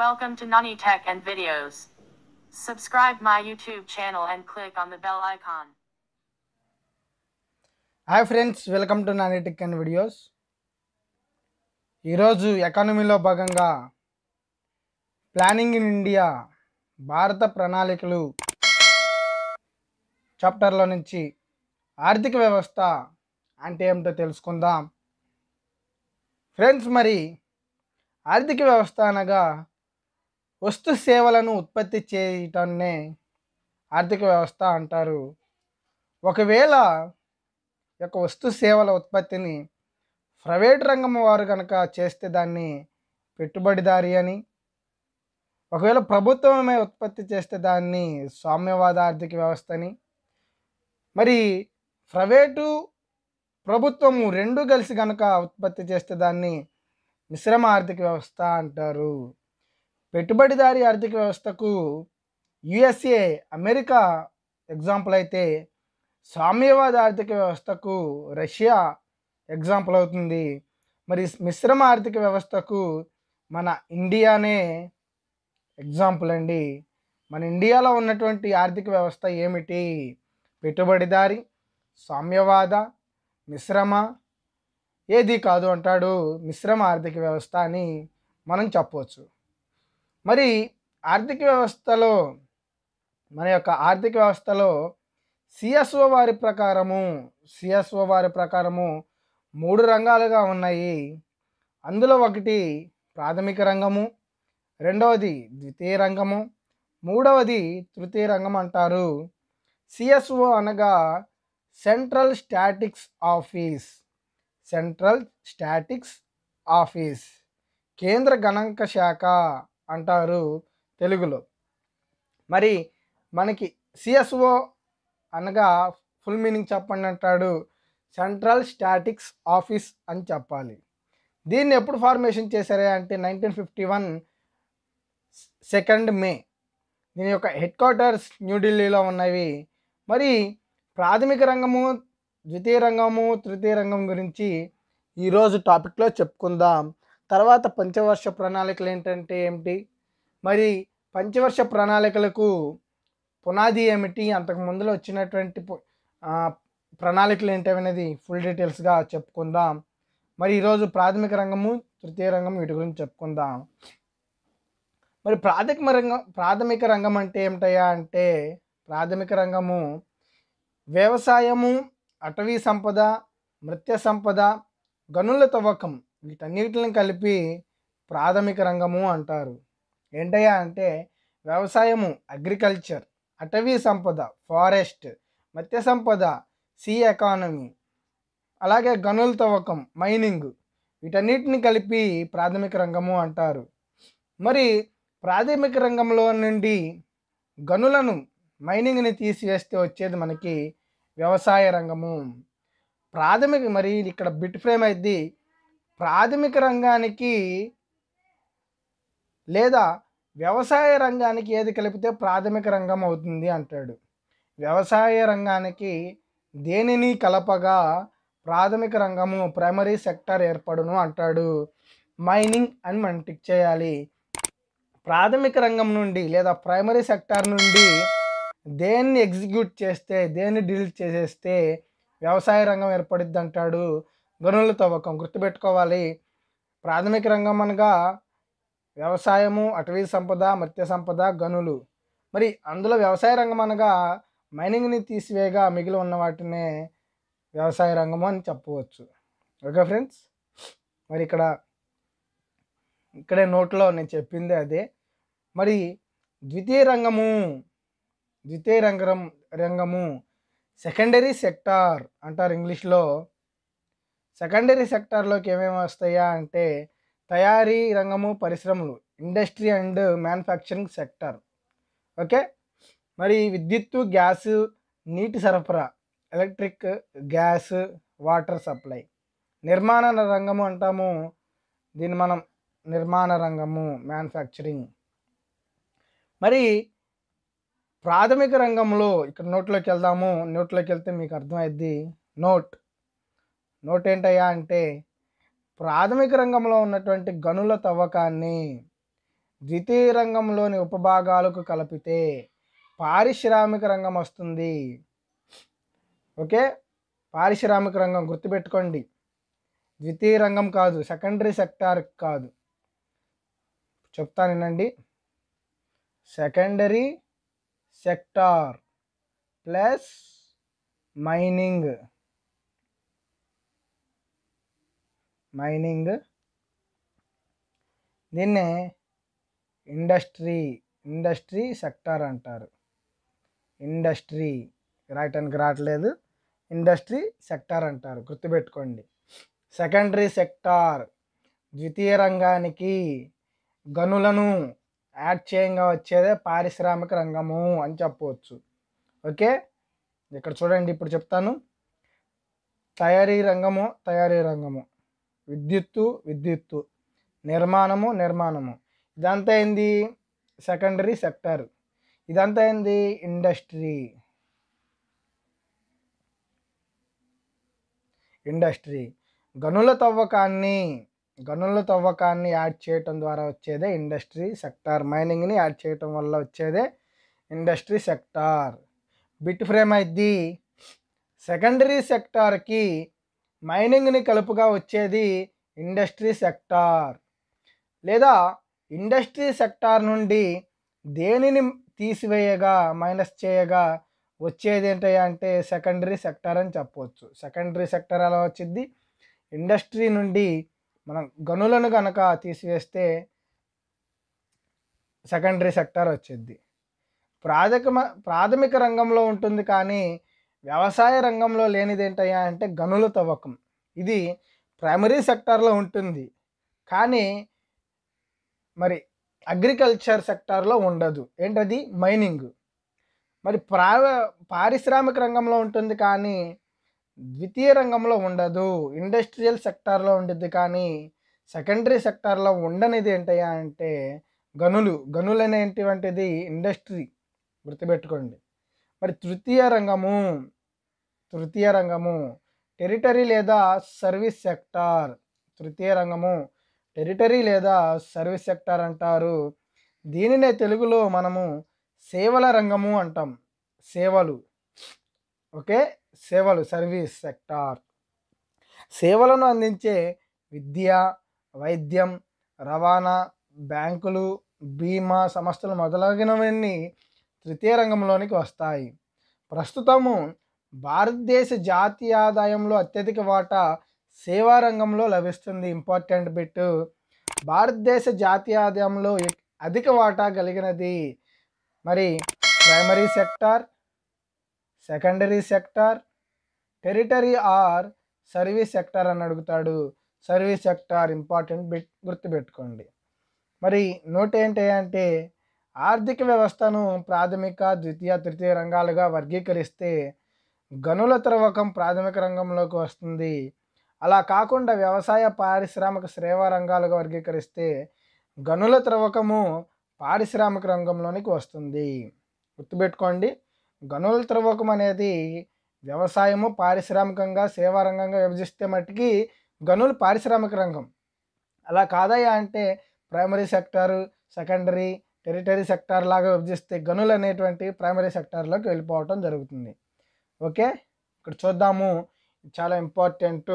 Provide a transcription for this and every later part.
Welcome to Nani Tech and Videos. Subscribe my YouTube channel and click on the bell icon. Hi friends welcome to Nani tech and videos ఈరోజు ఎకానమీలో భాగంగా planning in India భారత ప్రణాళికలు చాప్టర్లో నుంచి ఆర్థిక వ్యవస్థ అంటే ఏమిటో తెలుసుకుందాం ఫ్రెండ్స్ మరి ఆర్థిక వ్యవస్థ అనగా వస్తు సేవలను ఉత్పత్తి చేయటాన్నే ఆర్థిక వ్యవస్థ అంటారు ఒకవేళ యొక్క వస్తు సేవల ఉత్పత్తిని ప్రైవేట్ రంగం వారు కనుక చేస్తే దాన్ని పెట్టుబడిదారి అని ఒకవేళ ప్రభుత్వమే ఉత్పత్తి చేస్తే దాన్ని సామ్యవాద ఆర్థిక వ్యవస్థని మరి ప్రైవేటు ప్రభుత్వము రెండు కలిసి కనుక ఉత్పత్తి చేస్తే దాన్ని మిశ్రమ ఆర్థిక వ్యవస్థ అంటారు పెట్టుబడిదారి ఆర్థిక వ్యవస్థకు యుఎస్ఏ అమెరికా ఎగ్జాంపుల్ అయితే సామ్యవాద ఆర్థిక వ్యవస్థకు రష్యా ఎగ్జాంపుల్ అవుతుంది మరి మిశ్రమ ఆర్థిక వ్యవస్థకు మన ఇండియానే ఎగ్జాంపుల్ అండి మన ఇండియాలో ఉన్నటువంటి ఆర్థిక వ్యవస్థ ఏమిటి పెట్టుబడిదారి సామ్యవాద మిశ్రమ ఏది కాదు అంటాడు మిశ్రమ ఆర్థిక వ్యవస్థ అని మనం చెప్పవచ్చు మరి ఆర్థిక వ్యవస్థలో మన యొక్క ఆర్థిక వ్యవస్థలో సిఎస్ఓ వారి ప్రకారము సిఎస్ఓ వారి ప్రకారము మూడు రంగాలుగా ఉన్నాయి అందులో ఒకటి ప్రాథమిక రంగము రెండవది ద్వితీయ రంగము మూడవది తృతీయ రంగం అంటారు సిఎస్ఓ అనగా central statics office central statics office కేంద్ర గణాంక శాఖ అంటారు తెలుగులో మరి మనకి సిఎస్ఓ అనగా ఫుల్ మీనింగ్ చెప్పండి అంటాడు సెంట్రల్ స్టాటిక్స్ ఆఫీస్ అని చెప్పాలి దీన్ని ఎప్పుడు ఫార్మేషన్ చేశారే అంటే nineteen fifty one second May దీని యొక్క హెడ్ క్వార్టర్స్ న్యూఢిల్లీలో ఉన్నవి మరి ప్రాథమిక రంగము ద్వితీయ రంగము తృతీయ రంగం గురించి ఈరోజు టాపిక్లో చెప్పుకుందాం తర్వాత పంచవర్ష ప్రణాళికలు ఏంటంటే ఏమిటి మరి పంచవర్ష ప్రణాళికలకు పునాది ఏమిటి అంతకు ముందులో వచ్చినటువంటి ప్రణాళికలు ఏంటనేది ఫుల్ డీటెయిల్స్గా చెప్పుకుందాం మరి ఈరోజు ప్రాథమిక రంగము తృతీయ రంగం వీటి గురించి చెప్పుకుందాం మరి ప్రాథమిక రంగం ప్రాథమిక రంగం అంటే ఏమిటయ్యా అంటే ప్రాథమిక రంగము వ్యవసాయము అటవీ సంపద మృత్య సంపద గనుల తవ్వకం వీటన్నిటిని కలిపి ప్రాథమిక రంగము అంటారు ఏంటయ్యా అంటే వ్యవసాయము అగ్రికల్చర్ అటవీ సంపద ఫారెస్ట్ మత్స్య సంపద సీ ఎకానమీ అలాగే గనుల తవ్వకం మైనింగ్ వీటన్నిటిని కలిపి ప్రాథమిక రంగము అంటారు మరి ప్రాథమిక రంగంలో నుండి గనులను మైనింగ్ని తీసివేస్తే వచ్చేది మనకి వ్యవసాయ రంగము ప్రాథమిక మరి ఇక్కడ బిట్ ఫ్రేమ్ అయితే ప్రాథమిక రంగానికి లేదా వ్యవసాయ రంగానికి ఏది కలిపితే ప్రాథమిక రంగం అవుతుంది అంటాడు వ్యవసాయ రంగానికి దేనిని కలపగా ప్రాథమిక రంగము ప్రైమరీ సెక్టర్ ఏర్పడును అంటాడు మైనింగ్ అని మనం టిక్ చేయాలి ప్రాథమిక రంగం నుండి లేదా ప్రైమరీ సెక్టార్ నుండి దేన్ని ఎగ్జిక్యూట్ చేస్తే దేన్ని డీల్ చేసేస్తే వ్యవసాయ రంగం ఏర్పడిద్ది అంటాడు గనుల తవ్వకం గుర్తుపెట్టుకోవాలి ప్రాథమిక రంగం అనగా వ్యవసాయము అటవీ సంపద మత్స్య సంపద గనులు మరి అందులో వ్యవసాయ రంగం అనగా మైనింగ్ని తీసివేగా మిగిలి ఉన్న వాటినే వ్యవసాయ రంగము అని చెప్పవచ్చు ఓకే ఫ్రెండ్స్ మరి ఇక్కడ ఇక్కడే నోట్లో నేను చెప్పింది అదే మరి ద్వితీయ రంగము ద్వితీయ రంగం రంగము సెకండరీ సెక్టార్ అంటారు ఇంగ్లీష్లో సెకండరీ సెక్టార్లోకి ఏమేమి వస్తాయా అంటే తయారీ రంగము పరిశ్రమలు industry and manufacturing sector okay మరి విద్యుత్తు గ్యాస్ నీటి సరఫరా ఎలక్ట్రిక్ గ్యాస్ వాటర్ సప్లై నిర్మాణ రంగము అంటాము దీన్ని మనం నిర్మాణ రంగము మ్యానుఫ్యాక్చరింగ్ మరి ప్రాథమిక రంగంలో ఇక్కడ నోట్లోకి వెళ్దాము నోట్లోకి వెళ్తే మీకు అర్థమైద్ది నోట్ నోటేంటయ్యా అంటే ప్రాథమిక రంగంలో ఉన్నటువంటి గనుల తవ్వకాన్ని ద్వితీయ రంగంలోని ఉపభాగాలకు కలిపితే పారిశ్రామిక రంగం వస్తుంది ఓకే పారిశ్రామిక రంగం గుర్తుపెట్టుకోండి ద్వితీయ రంగం కాదు సెకండరీ సెక్టార్ కాదు వినండి secondary sector plus mining mining దీన్నే ఇండస్ట్రీ ఇండస్ట్రీ సెక్టార్ అంటారు ఇండస్ట్రీ రాయటానికి రావట్లేదు ఇండస్ట్రీ సెక్టార్ అంటారు గుర్తుపెట్టుకోండి సెకండరీ సెక్టార్ ద్వితీయ రంగానికి గనులను యాడ్ చేయంగా వచ్చేదే పారిశ్రామిక రంగము అని చెప్పవచ్చు ఓకే ఇక్కడ చూడండి ఇప్పుడు చెప్తాను తయారీ రంగము తయారీ రంగము విద్యుత్తు విద్యుత్తు నిర్మాణము నిర్మాణము ఇదంతా ఏంది సెకండరీ సెక్టర్ ఇదంతా ఏంది ఇండస్ట్రీ ఇండస్ట్రీ గనుల తవ్వకాన్ని గనుల తవ్వకాన్ని యాడ్ చేయటం ద్వారా వచ్చేదే ఇండస్ట్రీ సెక్టార్ మైనింగ్ని యాడ్ చేయటం వల్ల వచ్చేదే ఇండస్ట్రీ సెక్టార్ బిట్ ఫ్రేమ్ అయింది సెకండరీ సెక్టార్కి మైనింగ్ని కలుపుగా వచ్చేది ఇండస్ట్రీ సెక్టార్ లేదా ఇండస్ట్రీ సెక్టార్ నుండి దేనిని తీసివేయగా మైనస్ చేయగా వచ్చేది ఏంటయ్యా అంటే సెకండరీ సెక్టార్ అని చెప్పవచ్చు సెకండరీ సెక్టార్ ఎలా వచ్చింది ఇండస్ట్రీ నుండి మనం గనులను కనుక తీసివేస్తే సెకండరీ సెక్టార్ వచ్చేది ప్రాథమిక ప్రాథమిక రంగంలో ఉంటుంది కానీ వ్యవసాయ రంగంలో లేనిదేంటయ్యా అంటే గనుల తవ్వకం ఇది ప్రైమరీ సెక్టార్లో ఉంటుంది కానీ మరి అగ్రికల్చర్ సెక్టార్లో ఉండదు ఏంటది మైనింగ్ మరి ప్రా పారిశ్రామిక రంగంలో ఉంటుంది కానీ ద్వితీయ రంగంలో ఉండదు ఇండస్ట్రియల్ సెక్టార్లో ఉండదు కానీ సెకండరీ సెక్టార్లో ఉండనిది ఏంటయ్యా అంటే గనులు గనులు అనేటువంటిది ఇండస్ట్రీ గుర్తుపెట్టుకోండి మరి తృతీయ రంగము తృతీయ రంగము టెరిటరీ లేదా సర్వీస్ సెక్టార్ తృతీయ రంగము టెరిటరీ లేదా సర్వీస్ సెక్టార్ అంటారు దీనినే తెలుగులో మనము సేవల రంగము అంటాం సేవలు ఓకే సేవలు సర్వీస్ సెక్టార్ సేవలను అందించే విద్య వైద్యం రవాణా బ్యాంకులు బీమా సంస్థలు మొదలగినవన్నీ తృతీయ రంగంలోనికి వస్తాయి ప్రస్తుతము భారతదేశ జాతీయ ఆదాయంలో అత్యధిక వాటా సేవా రంగంలో లభిస్తుంది ఇంపార్టెంట్ బిట్ భారతదేశ జాతీయ ఆదాయంలో అధిక వాటా కలిగినది మరి primary sector secondary sector territory or service sector అని అడుగుతాడు సర్వీస్ సెక్టార్ ఇంపార్టెంట్ బిట్ గుర్తుపెట్టుకోండి మరి నోట్ ఏంటి అంటే ఆర్థిక వ్యవస్థను ప్రాథమిక ద్వితీయ తృతీయ రంగాలుగా వర్గీకరిస్తే గనుల త్రవ్వకం ప్రాథమిక రంగంలోకి వస్తుంది అలా కాకుండా వ్యవసాయ పారిశ్రామిక సేవా రంగాలుగా వర్గీకరిస్తే గనుల త్రవ్వకము పారిశ్రామిక రంగంలోనికి వస్తుంది గుర్తుపెట్టుకోండి గనుల త్రవ్వకం అనేది వ్యవసాయము పారిశ్రామికంగా సేవా రంగంగా విభజిస్తే మట్టుకి గనులు పారిశ్రామిక రంగం అలా కాదయ్యా అంటే primary sector secondary territory sector లాగా విభజిస్తే గనులు అనేటువంటి ప్రైమరీ సెక్టార్లోకి వెళ్ళిపోవటం జరుగుతుంది ఓకే ఇక్కడ చూద్దాము చాలా ఇంపార్టెంట్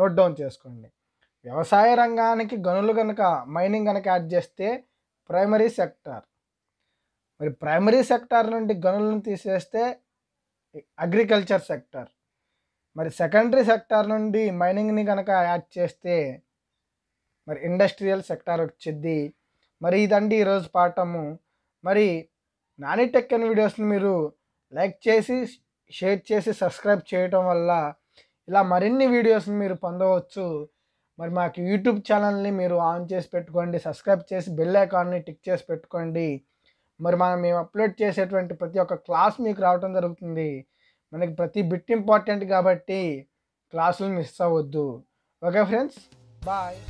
నోట్ డౌన్ చేసుకోండి వ్యవసాయ రంగానికి గనులు కనుక మైనింగ్ కనుక యాడ్ చేస్తే ప్రైమరీ సెక్టార్ మరి ప్రైమరీ సెక్టార్ నుండి గనులను తీసేస్తే అగ్రికల్చర్ సెక్టార్ మరి సెకండరీ సెక్టార్ నుండి మైనింగ్ని కనుక యాడ్ చేస్తే మరి ఇండస్ట్రియల్ సెక్టార్ వచ్చింది మరి ఇదండి ఈరోజు పాఠము మరి నాని టెక్ వీడియోస్ని మీరు లైక్ చేసి షేర్ చేసి సబ్స్క్రైబ్ చేయటం వల్ల ఇలా మరిన్ని వీడియోస్ని మీరు పొందవచ్చు మరి మాకు యూట్యూబ్ ఛానల్ని మీరు ఆన్ చేసి పెట్టుకోండి సబ్స్క్రైబ్ చేసి బెల్ ఐకాన్ని టిక్ చేసి పెట్టుకోండి మరి మనం మేము అప్లోడ్ చేసేటువంటి ప్రతి ఒక్క క్లాస్ మీకు రావటం జరుగుతుంది మనకి ప్రతి బిట్ ఇంపార్టెంట్ కాబట్టి క్లాసులు మిస్ అవ్వద్దు ఓకే ఫ్రెండ్స్ బాయ్